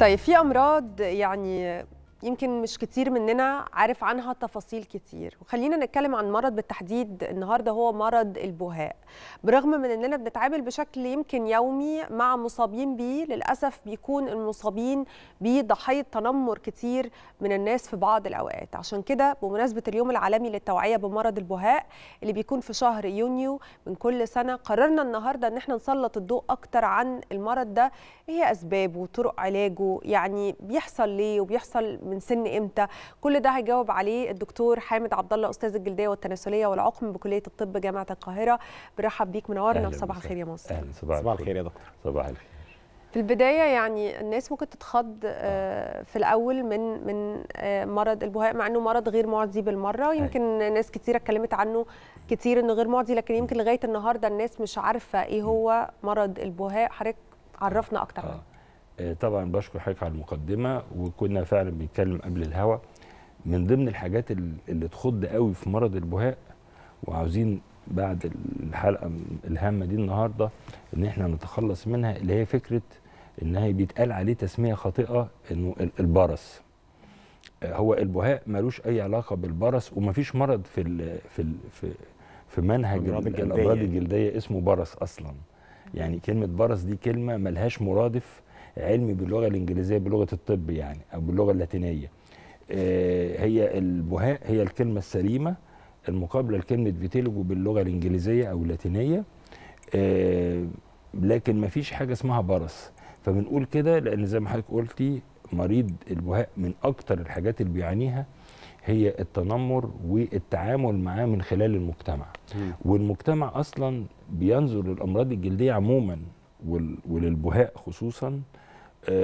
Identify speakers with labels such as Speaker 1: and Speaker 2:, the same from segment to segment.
Speaker 1: طيب في امراض يعني يمكن مش كتير مننا عارف عنها تفاصيل كتير وخلينا نتكلم عن مرض بالتحديد النهارده هو مرض البهاء برغم من اننا بنتعامل بشكل يمكن يومي مع مصابين بيه للاسف بيكون المصابين بيه ضحيه تنمر كتير من الناس في بعض الاوقات عشان كده بمناسبه اليوم العالمي للتوعيه بمرض البهاء اللي بيكون في شهر يونيو من كل سنه قررنا النهارده ان احنا نسلط الضوء اكتر عن المرض ده ايه اسبابه وطرق علاجه يعني بيحصل ليه وبيحصل من من سن امتى كل ده هيجاوب عليه الدكتور حامد عبد الله استاذ الجلديه والتناسليه والعقم بكليه الطب جامعه القاهره برحب بيك منورنا صباح الخير يا مصر
Speaker 2: صباح, صباح الخير يا دكتور صباح الخير
Speaker 1: في البدايه يعني الناس ممكن تتخض آه، آه. في الاول من من آه، مرض البهاء مع انه مرض غير معدي بالمره أيوة. يمكن ناس كثيره اتكلمت عنه كتير انه غير معدي لكن يمكن لغايه النهارده الناس مش عارفه ايه هو مرض البهاء حضرتك عرفنا اكتر عنه
Speaker 2: آه، طبعا بشكر حضرتك على المقدمه وكنا فعلا بنتكلم قبل الهوا من ضمن الحاجات اللي تخض قوي في مرض البهاء وعاوزين بعد الحلقه الهامه دي النهارده ان احنا نتخلص منها اللي هي فكره ان هي بيتقال عليه تسميه خاطئه انه البرس آه، هو البهاء ملوش اي علاقه بالبرس ومفيش مرض في الـ في الـ في في منهج الامراض الجلديه, الجلدية اسمه برس اصلا يعني كلمه برس دي كلمه ملهاش مرادف علمي باللغه الانجليزيه بلغه الطب يعني او باللغه اللاتينيه آه، هي البهاء هي الكلمه السليمه المقابله لكلمه فيتيلوجو باللغه الانجليزيه او اللاتينيه آه، لكن ما فيش حاجه اسمها برص فبنقول كده لان زي ما حضرتك قلتي مريض البهاء من اكتر الحاجات اللي بيعانيها هي التنمر والتعامل معاه من خلال المجتمع م. والمجتمع اصلا بينظر للامراض الجلديه عموما وللبهاء خصوصا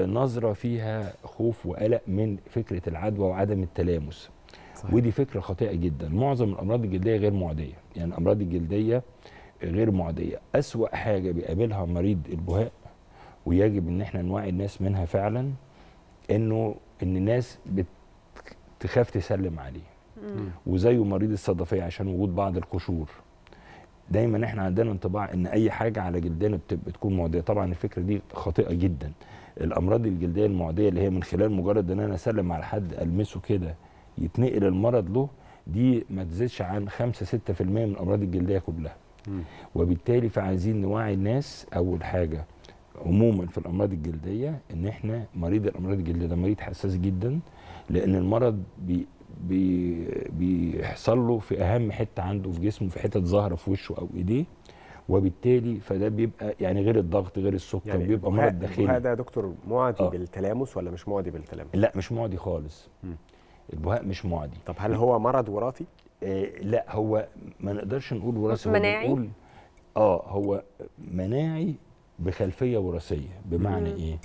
Speaker 2: نظره فيها خوف وقلق من فكره العدوى وعدم التلامس صحيح. ودي فكره خاطئه جدا معظم الامراض الجلديه غير معديه يعني الامراض الجلديه غير معديه اسوا حاجه بيقابلها مريض البهاء ويجب ان احنا نوعي الناس منها فعلا انه ان الناس بتخاف تسلم عليه وزيه مريض الصدفيه عشان وجود بعض القشور دايما احنا عندنا انطباع ان اي حاجه على جلدنا بتكون معديه طبعا الفكره دي خاطئه جدا الامراض الجلديه المعديه اللي هي من خلال مجرد ان انا اسلم على حد المسه كده يتنقل المرض له دي ما تزيدش عن 5 6% من الامراض الجلديه كلها وبالتالي فعايزين نوعي الناس اول حاجه عموما في الامراض الجلديه ان احنا مريض الامراض الجلديه ده مريض حساس جدا لان المرض بي بي بيحصل له في اهم حته عنده في جسمه في حته ظاهره في وشه او ايديه وبالتالي فده بيبقى يعني غير الضغط غير السكر يعني بيبقى مرض داخلي البهاء ده
Speaker 3: يا دكتور معدي آه. بالتلامس ولا مش معدي بالتلامس؟ لا
Speaker 2: مش معدي خالص م. البهاء مش معدي طب هل هو مرض وراثي؟ آه لا هو ما نقدرش نقول وراثي مناعي؟ اه هو مناعي بخلفيه وراثيه بمعنى م. ايه؟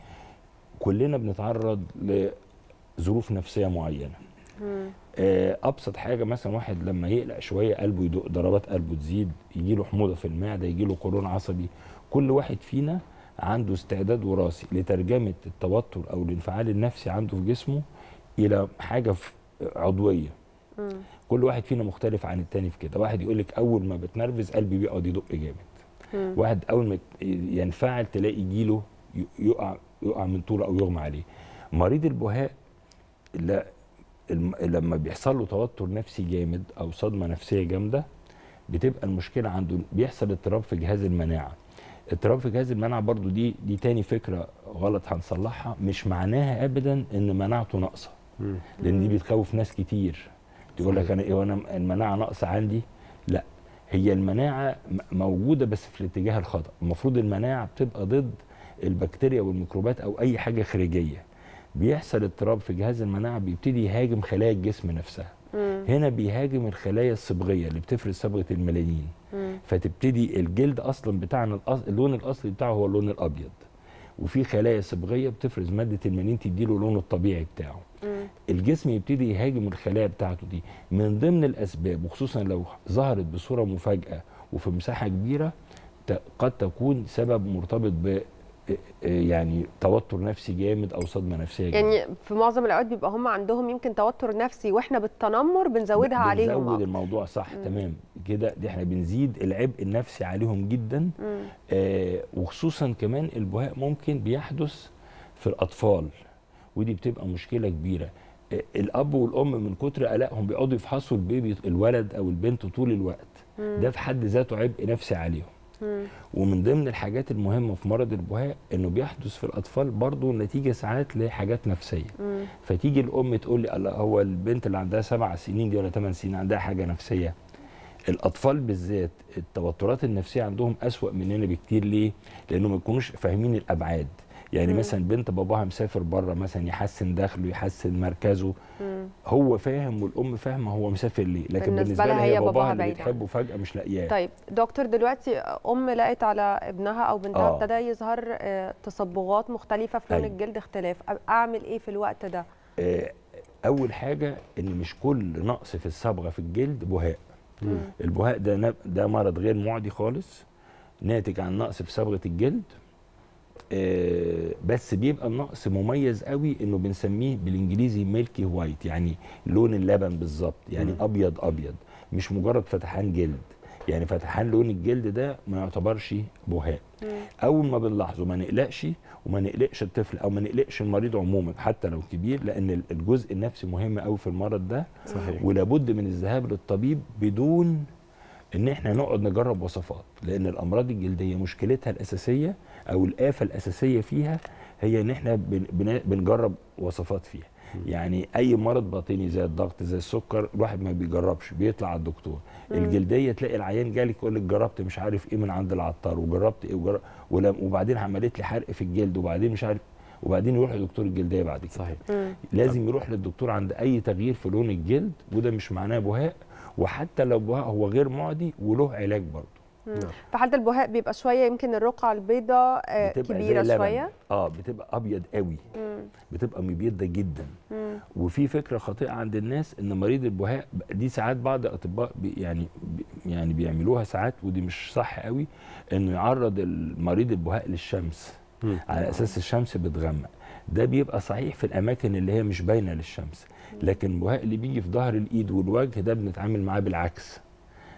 Speaker 2: كلنا بنتعرض لظروف نفسيه معينه آه، ابسط حاجه مثلا واحد لما يقلق شويه قلبه يدق ضربات قلبه تزيد يجي له حموضه في المعده يجي له قولون عصبي كل واحد فينا عنده استعداد وراثي لترجمه التوتر او الانفعال النفسي عنده في جسمه الى حاجه عضويه كل واحد فينا مختلف عن التاني في كده واحد يقول لك اول ما بتنرفز قلبي بيقعد يدق جامد واحد اول ما ينفعل تلاقي جيله يقع يقع من طوله او يغمى عليه مريض البهاء لا لما بيحصل له توتر نفسي جامد او صدمه نفسيه جامده بتبقى المشكله عنده بيحصل اضطراب في جهاز المناعه اضطراب في جهاز المناعه برضو دي دي تاني فكره غلط هنصلحها مش معناها ابدا ان مناعته ناقصه لان دي بتخوف ناس كتير تقول لك انا ايه وانا المناعه ناقصه عندي لا هي المناعه موجوده بس في الاتجاه الخطا المفروض المناعه بتبقى ضد البكتيريا والميكروبات او اي حاجه خارجيه بيحصل اضطراب في جهاز المناعه بيبتدي يهاجم خلايا الجسم نفسها مم. هنا بيهاجم الخلايا الصبغيه اللي بتفرز صبغه الميلانين فتبتدي الجلد اصلا بتاعنا اللون الاصلي بتاعه هو اللون الابيض وفي خلايا صبغيه بتفرز ماده الميلانين تديله لونه الطبيعي بتاعه مم. الجسم يبتدي يهاجم الخلايا بتاعته دي من ضمن الاسباب وخصوصا لو ظهرت بصوره مفاجاه وفي مساحه كبيره قد تكون سبب مرتبط يعني توتر نفسي جامد او صدمه نفسيه جامد.
Speaker 1: يعني في معظم الاوقات بيبقى هم عندهم يمكن توتر نفسي واحنا بالتنمر بنزودها بنزود عليهم بنزود
Speaker 2: الموضوع صح مم. تمام كده دي احنا بنزيد العبء النفسي عليهم جدا آه وخصوصا كمان البهاء ممكن بيحدث في الاطفال ودي بتبقى مشكله كبيره آه الاب والام من كتر قلقهم بيقعدوا يفحصوا البيبي الولد او البنت طول الوقت مم. ده في حد ذاته عبء نفسي عليهم ومن ضمن الحاجات المهمه في مرض البهاء انه بيحدث في الاطفال برضه نتيجه ساعات لحاجات نفسيه مم. فتيجي الام تقول لي هو البنت اللي عندها سبع سنين دي ولا ثمان سنين عندها حاجه نفسيه الاطفال بالذات التوترات النفسيه عندهم اسوا مننا بكتير ليه لانهم ما يكونوش فاهمين الابعاد يعني مم. مثلا بنت باباها مسافر بره مثلا يحسن دخله يحسن مركزه مم. هو فاهم والام فاهمه هو مسافر ليه لكن بالنسبه, بالنسبة لها هي باباها, باباها اللي يعني. بتحبه فجاه مش لاقياه طيب
Speaker 1: دكتور دلوقتي ام لقت على ابنها او بنتها آه. ابتدى آه. يظهر تصبغات مختلفه في لون أيوه. الجلد اختلاف اعمل ايه في الوقت ده
Speaker 2: آه، اول حاجه ان مش كل نقص في الصبغه في الجلد بهاء مم. البهاء ده ده مرض غير معدي خالص ناتج عن نقص في صبغه الجلد آه، بس بيبقى النقص مميز قوي انه بنسميه بالانجليزي ميلكي وايت يعني لون اللبن بالظبط يعني م. ابيض ابيض مش مجرد فتحان جلد يعني فتحان لون الجلد ده ما يعتبرش بهاء اول ما بنلاحظه ما نقلقش وما نقلقش الطفل او ما نقلقش المريض عموما حتى لو كبير لان الجزء النفسي مهم قوي في المرض ده صحيح. ولابد من الذهاب للطبيب بدون ان احنا نقعد نجرب وصفات لان الامراض الجلديه مشكلتها الاساسيه او الافه الاساسيه فيها هي ان احنا بنجرب وصفات فيها يعني اي مرض باطني زي الضغط زي السكر الواحد ما بيجربش بيطلع على الدكتور الجلديه تلاقي العيان جالك يقول لك جربت مش عارف ايه من عند العطار وجربت ايه وجرب وبعدين عملت لي حرق في الجلد وبعدين مش عارف وبعدين يروح لدكتور الجلديه بعد كده صحيح مم. لازم يروح للدكتور عند اي تغيير في لون الجلد وده مش معناه بهاء وحتى لو بهاء هو غير معدي وله علاج برضه
Speaker 1: نعم. في حالة البهاء بيبقى شوية يمكن الرقعة البيضاء آه، كبيرة شوية
Speaker 2: اه بتبقى أبيض قوي مم. بتبقى مبيضة جدا مم. وفي فكرة خاطئة عند الناس إن مريض البهاء دي ساعات بعض الأطباء بي يعني بي يعني بيعملوها ساعات ودي مش صح قوي إنه يعرض المريض البهاء للشمس مم. على أساس الشمس بتغمق ده بيبقى صحيح في الأماكن اللي هي مش باينة للشمس لكن البهاء اللي بيجي في ظهر الايد والوجه ده بنتعامل معاه بالعكس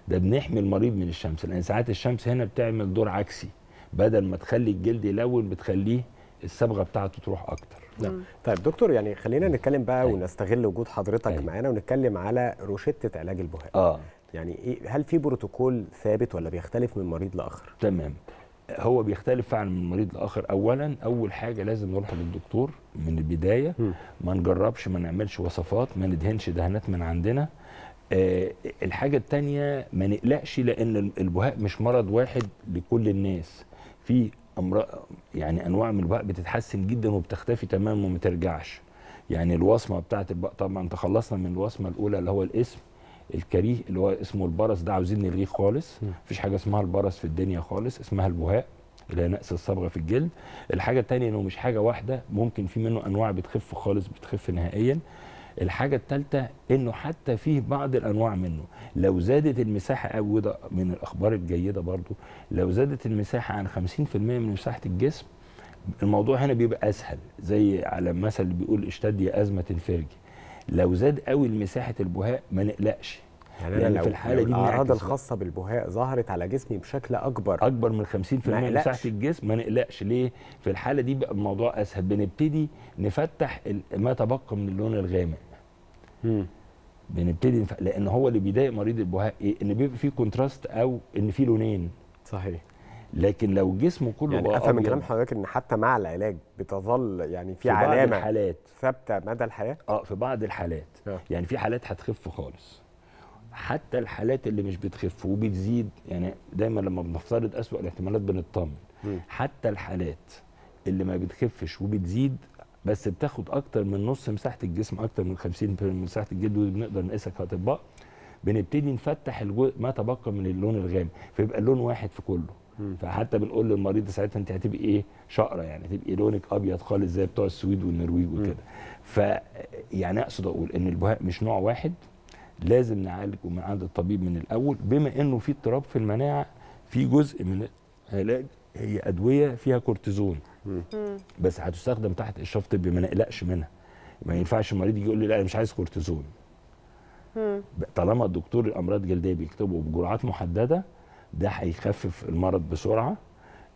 Speaker 2: ده بنحمي المريض من الشمس لان ساعات الشمس هنا بتعمل دور عكسي بدل ما تخلي الجلد يلون بتخليه الصبغه بتاعته تروح اكتر نعم طيب دكتور يعني خلينا
Speaker 3: نتكلم بقى أي. طيب. ونستغل وجود حضرتك أي. طيب. معانا ونتكلم على روشته علاج البهاء اه يعني إيه،
Speaker 2: هل في بروتوكول ثابت ولا بيختلف من مريض لاخر تمام هو بيختلف فعلا من المريض لاخر اولا اول حاجه لازم نروح للدكتور من البدايه ما نجربش ما نعملش وصفات ما ندهنش دهانات من عندنا آه الحاجه الثانيه ما نقلقش لان البهاء مش مرض واحد لكل الناس في امراض يعني انواع من البهاء بتتحسن جدا وبتختفي تماما وما ترجعش يعني الوصمه بتاعت طبعا تخلصنا من الوصمه الاولى اللي هو الاسم الكريه اللي هو اسمه البرص ده عاوزين نلغيه خالص مفيش حاجه اسمها البرص في الدنيا خالص اسمها البهاء اللي هي نقص الصبغه في الجلد الحاجه الثانيه انه مش حاجه واحده ممكن في منه انواع بتخف خالص بتخف نهائيا الحاجة الثالثة انه حتى فيه بعض الانواع منه لو زادت المساحة او وده من الاخبار الجيدة برضو لو زادت المساحة عن 50% من مساحة الجسم الموضوع هنا بيبقى اسهل زي على المثل اللي بيقول اشتد يا ازمة الفرج لو زاد قوي مساحه البهاء ما نقلقش يعني لان لو في الحاله دي الاعراض الخاصه بالبهاء ظهرت على جسمي بشكل اكبر اكبر من 50% من مساحه الجسم ما نقلقش ليه في الحاله دي بقى الموضوع اسهل بنبتدي نفتح ما تبقى من اللون الغامق بنبتدي نف... لان هو اللي بيضايق مريض البهاء ايه ان بيبقى فيه كونتراست او ان فيه لونين صحيح لكن لو جسمه كله يعني افهم من كلام
Speaker 3: حضرتك ان حتى مع العلاج بتظل يعني في, في علامه بعض الحالات ثابته مدى الحياه
Speaker 2: اه في بعض الحالات أه. يعني في حالات هتخف خالص حتى الحالات اللي مش بتخف وبتزيد يعني دايما لما بنفترض اسوء الاحتمالات بنطمن حتى الحالات اللي ما بتخفش وبتزيد بس بتاخد اكتر من نص مساحه الجسم اكتر من 50% من مساحه الجلد ودي بنقدر نقيسها كاطباء بنبتدي نفتح الجزء ما تبقى من اللون الغامق فيبقى اللون واحد في كله فحتى بنقول للمريض ساعتها انت هتبقي ايه شقره يعني هتبقي لونك ابيض خالص زي بتوع السويد والنرويج وكده ف يعني اقصد اقول ان البهاء مش نوع واحد لازم نعالجه من عند الطبيب من الاول بما انه في اضطراب في المناعه في جزء من العلاج هي ادويه فيها كورتيزون بس هتستخدم تحت اشراف طبي ما نقلقش منها ما ينفعش المريض يجي يقول لي لا انا مش عايز كورتيزون طالما الدكتور الامراض الجلديه بيكتبه بجرعات محدده ده هيخفف المرض بسرعه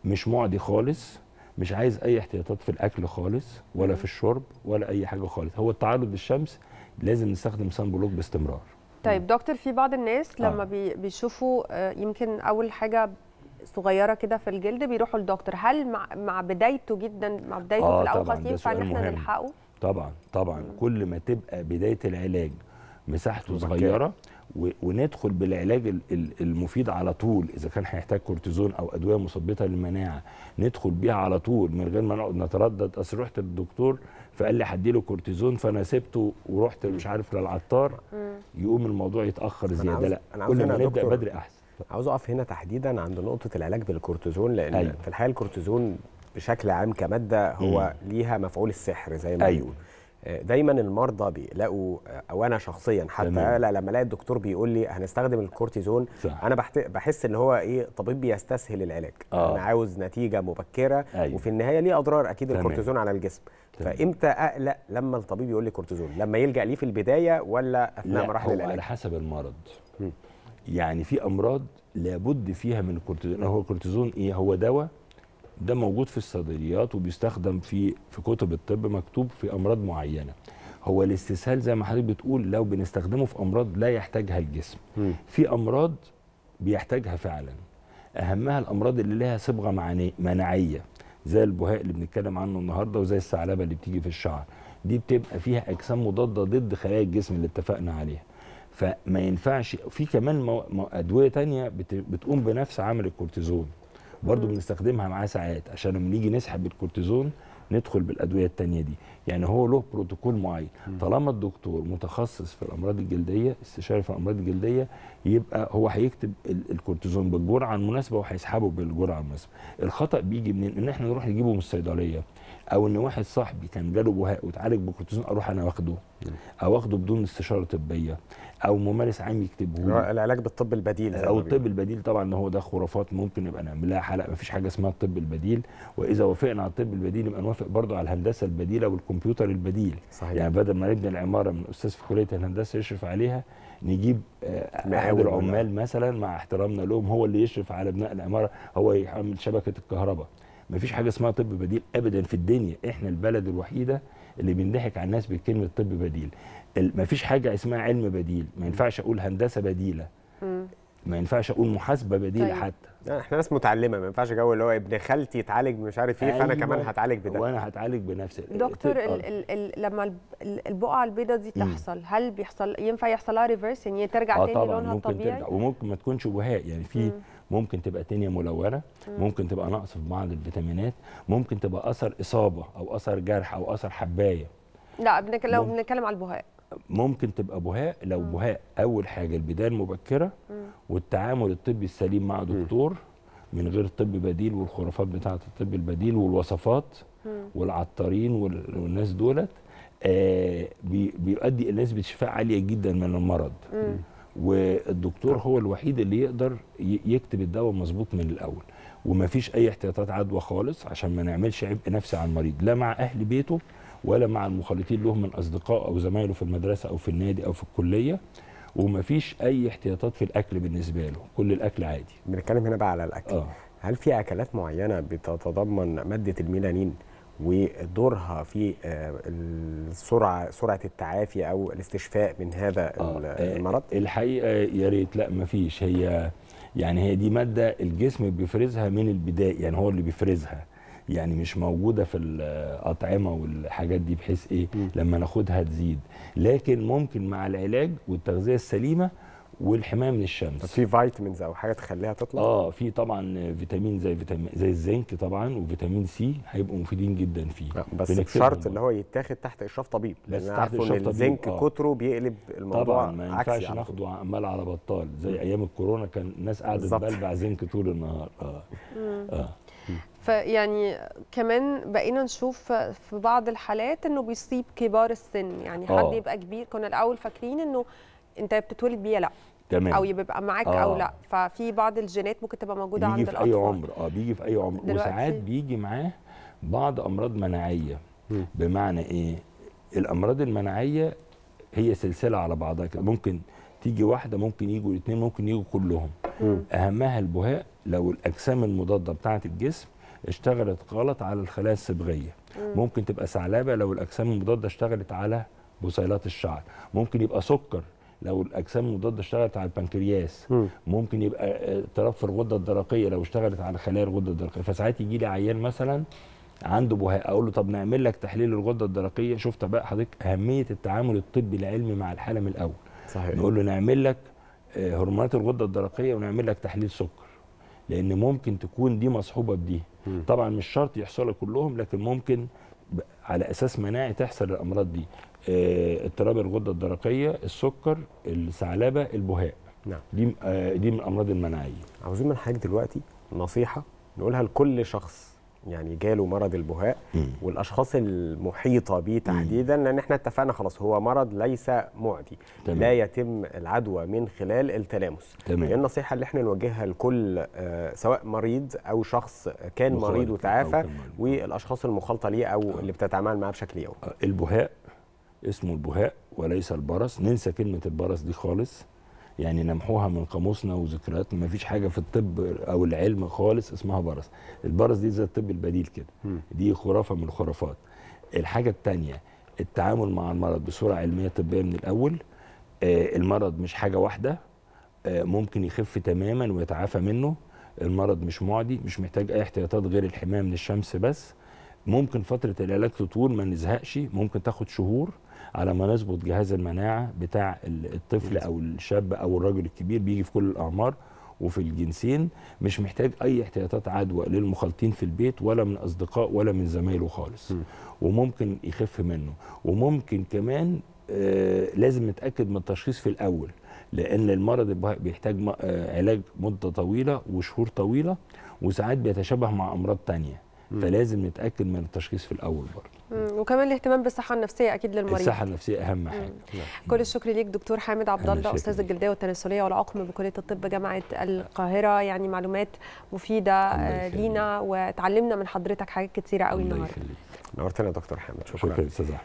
Speaker 2: مش معدي خالص مش عايز اي احتياطات في الاكل خالص ولا في الشرب ولا اي حاجه خالص هو التعرض للشمس لازم نستخدم سان بلوك باستمرار
Speaker 1: طيب دكتور في بعض الناس آه. لما آه. بيشوفوا يمكن اول حاجه صغيره كده في الجلد بيروحوا للدكتور هل مع, بدايته جدا مع بدايته آه في الاوقات ينفع ان احنا نلحقه
Speaker 2: طبعا طبعا مم. كل ما تبقى بدايه العلاج مساحته صغيره وندخل بالعلاج المفيد على طول اذا كان هيحتاج كورتيزون او ادويه مثبطه للمناعه ندخل بيها على طول من غير ما نقعد نتردد اصل رحت للدكتور فقال لي هديله كورتيزون فانا سبته ورحت مش عارف للعطار يقوم الموضوع يتاخر زياده لا كل ما نبدا بدري احسن
Speaker 3: عاوز اقف هنا تحديدا عند نقطه العلاج بالكورتيزون لان أيوه. في الحقيقه الكورتيزون بشكل عام كماده هو ليها مفعول السحر زي ما أيوه. دايما المرضى بيلاقوا آه، او انا شخصيا حتى لا لما الاقي الدكتور بيقول لي هنستخدم الكورتيزون صح. انا بحس ان هو ايه طبيب بيستسهل العلاج آه. انا عاوز نتيجه مبكره أيوه. وفي النهايه ليه اضرار اكيد تمام. الكورتيزون على الجسم تمام. فامتى اقلق لما الطبيب يقول لي كورتيزون
Speaker 2: لما يلجا ليه في البدايه ولا اثناء مراحل العلاج على حسب المرض م. يعني في امراض لابد فيها من الكورتيزون هو الكورتيزون ايه هو دواء ده موجود في الصيدليات وبيستخدم في في كتب الطب مكتوب في امراض معينه هو الاستسهال زي ما حضرتك بتقول لو بنستخدمه في امراض لا يحتاجها الجسم م. في امراض بيحتاجها فعلا اهمها الامراض اللي لها صبغه مناعيه زي البهاء اللي بنتكلم عنه النهارده وزي الثعلبه اللي بتيجي في الشعر دي بتبقى فيها اجسام مضاده ضد خلايا الجسم اللي اتفقنا عليها فما ينفعش في كمان ادويه تانية بتقوم بنفس عمل الكورتيزون برضو بنستخدمها معاه ساعات عشان لما نيجي نسحب الكورتيزون ندخل بالادويه الثانيه دي يعني هو له بروتوكول معين طالما الدكتور متخصص في الامراض الجلديه استشاري في الامراض الجلديه يبقى هو هيكتب الكورتيزون بالجرعه المناسبه وهيسحبه بالجرعه المناسبه الخطا بيجي منين ان احنا نروح نجيبه من الصيدليه او ان واحد صاحبي كان جاله بهاء واتعالج بكورتيزون اروح انا واخده او اخده بدون استشاره طبيه او ممارس عام يكتبه لي اه، العلاج بالطب البديل او الطب البديل طبعا هو ده خرافات ممكن نبقى نعمل لها حلقه مفيش حاجه اسمها الطب البديل واذا وافقنا على الطب البديل يبقى نوافق برضه على الهندسه البديله الكمبيوتر البديل صحيح. يعني بدل ما نبني العماره من استاذ في كليه الهندسه يشرف عليها نجيب احد آه، العمال مثلا مع احترامنا لهم هو اللي يشرف على بناء العماره هو يعمل شبكه الكهرباء مفيش حاجه اسمها طب بديل ابدا في الدنيا احنا البلد الوحيده اللي بنضحك على الناس بكلمه طب بديل مفيش حاجه اسمها علم بديل ما ينفعش اقول هندسه بديله ما ينفعش اقول محاسبه بديله طيب. حتى
Speaker 3: احنا ناس متعلمه ما ينفعش جو اللي هو ابن خالتي يتعالج مش
Speaker 2: عارف
Speaker 1: ايه فانا كمان أيوة.
Speaker 2: هتعالج بده وانا هتعالج بنفسي دكتور الـ آه.
Speaker 1: الـ الـ لما البقعه البيضاء دي تحصل مم. هل بيحصل ينفع يحصل لها ريفرس يعني ترجع آه تاني طبعًا لونها ممكن الطبيعي ترجع
Speaker 2: وممكن ما تكونش بهاء يعني في ممكن تبقى تانية ملونه ممكن تبقى نقص في بعض الفيتامينات ممكن تبقى اثر اصابه او اثر جرح او اثر حبايه
Speaker 1: لا بنك... لو بنتكلم على البهاء
Speaker 2: ممكن تبقى بهاء لو بهاء اول حاجه البدايه المبكره والتعامل الطبي السليم مع دكتور من غير طب بديل والخرافات بتاعه الطب البديل والوصفات والعطارين والناس دولت آه بيؤدي الى نسبه شفاء عاليه جدا من المرض والدكتور هو الوحيد اللي يقدر يكتب الدواء مظبوط من الاول ومفيش اي احتياطات عدوى خالص عشان ما نعملش عبء نفسي على المريض لا مع اهل بيته ولا مع المخالطين له من اصدقاء او زمايله في المدرسه او في النادي او في الكليه ومفيش اي احتياطات في الاكل بالنسبه له كل الاكل عادي بنتكلم هنا بقى على الاكل آه. هل في اكلات معينه بتتضمن
Speaker 3: ماده الميلانين ودورها في آه، السرعه سرعه
Speaker 2: التعافي او الاستشفاء من هذا آه،, آه. المرض الحقيقه يا ريت لا مفيش هي يعني هي دي ماده الجسم بيفرزها من البدايه يعني هو اللي بيفرزها يعني مش موجوده في الاطعمه والحاجات دي بحيث ايه لما ناخدها تزيد لكن ممكن مع العلاج والتغذيه السليمه والحمايه من الشمس طب في فيتامينز او حاجه تخليها تطلع اه في طبعا فيتامين زي فيتامين زي الزنك طبعا وفيتامين سي هيبقوا مفيدين جدا فيه بس الشرط
Speaker 3: ان هو يتاخد تحت اشراف طبيب بس تحت اشراف طبيب الزنك آه. كتره
Speaker 2: بيقلب الموضوع طبعا ما ينفعش ناخده عمال على بطال زي ايام الكورونا كان الناس قاعده تبلبع زنك طول النهار اه,
Speaker 1: آه. فيعني كمان بقينا نشوف في بعض الحالات انه بيصيب كبار السن يعني أوه. حد آه. يبقى كبير كنا الاول فاكرين انه انت بتتولد بيه لا تمام او يبقى معاك آه. او لا ففي بعض الجينات ممكن تبقى موجوده عند الاطفال بيجي في اي
Speaker 2: عمر اه بيجي في اي عمر وساعات بيجي معاه بعض امراض مناعيه م. بمعنى ايه الامراض المناعيه هي سلسله على بعضها كده ممكن تيجي واحده ممكن يجوا الاثنين ممكن يجوا كلهم اهمها البهاء لو الاجسام المضاده بتاعه الجسم اشتغلت غلط على الخلايا الصبغيه ممكن تبقى ثعلبه لو الاجسام المضاده اشتغلت على بصيلات الشعر ممكن يبقى سكر لو الاجسام المضاده اشتغلت على البنكرياس ممكن يبقى آه، اضطراب في الغده الدرقيه لو اشتغلت على خلايا الغده الدرقيه فساعات يجي لي عيان مثلا عنده بهاء اقول له طب نعمل لك تحليل الغده الدرقيه شفت بقى حضرتك اهميه التعامل الطبي العلمي مع الحاله من الاول صحيح نقول له نعمل لك آه، هرمونات الغده الدرقيه ونعمل لك تحليل سكر لان ممكن تكون دي مصحوبه بدي طبعا مش شرط يحصلوا كلهم لكن ممكن على اساس مناعي تحصل الامراض دي آه، اضطراب الغده الدرقيه السكر الثعلبه البهاء نعم دي آه، دي من الامراض المناعيه عاوزين من حاجه دلوقتي نصيحه نقولها لكل شخص يعني
Speaker 3: جاله مرض البهاء والاشخاص المحيطه به تحديدا لان احنا اتفقنا خلاص هو مرض ليس معدي تمام. لا يتم العدوى من خلال التلامس تمام. النصيحه اللي احنا نوجهها لكل آه، سواء مريض او شخص كان مريض وتعافى والاشخاص المخالطه ليه او آه. اللي بتتعامل معاه بشكل يومي
Speaker 2: آه، البهاء اسمه البهاء وليس البرص ننسى كلمه البرص دي خالص يعني نمحوها من قاموسنا وذكرياتنا مفيش حاجه في الطب او العلم خالص اسمها برص البرص دي زي الطب البديل كده دي خرافه من الخرافات الحاجه الثانيه التعامل مع المرض بصوره علميه طبيه من الاول آه، المرض مش حاجه واحده آه، ممكن يخف تماما ويتعافى منه المرض مش معدي مش محتاج اي احتياطات غير الحمايه من الشمس بس ممكن فتره العلاج تطول ما نزهقش ممكن تاخد شهور على ما نظبط جهاز المناعه بتاع الطفل او الشاب او الراجل الكبير بيجي في كل الاعمار وفي الجنسين مش محتاج اي احتياطات عدوى للمخالطين في البيت ولا من اصدقاء ولا من زمايله خالص م. وممكن يخف منه وممكن كمان آه لازم نتاكد من التشخيص في الاول لان المرض بيحتاج آه، علاج مده طويله وشهور طويله وساعات بيتشابه مع امراض تانية فلازم نتاكد من التشخيص في الاول
Speaker 1: برضه وكمان الاهتمام بالصحه النفسيه اكيد للمريض الصحه
Speaker 2: النفسيه اهم حاجه نعم.
Speaker 1: كل الشكر ليك دكتور حامد عبد الله استاذ الجلديه والتناسليه والعقم بكليه الطب جامعه القاهره يعني معلومات مفيده آه، لينا وتعلمنا من حضرتك حاجات كثيره قوي النهارده
Speaker 3: نورتنا يا دكتور حامد شكرا, شكرا.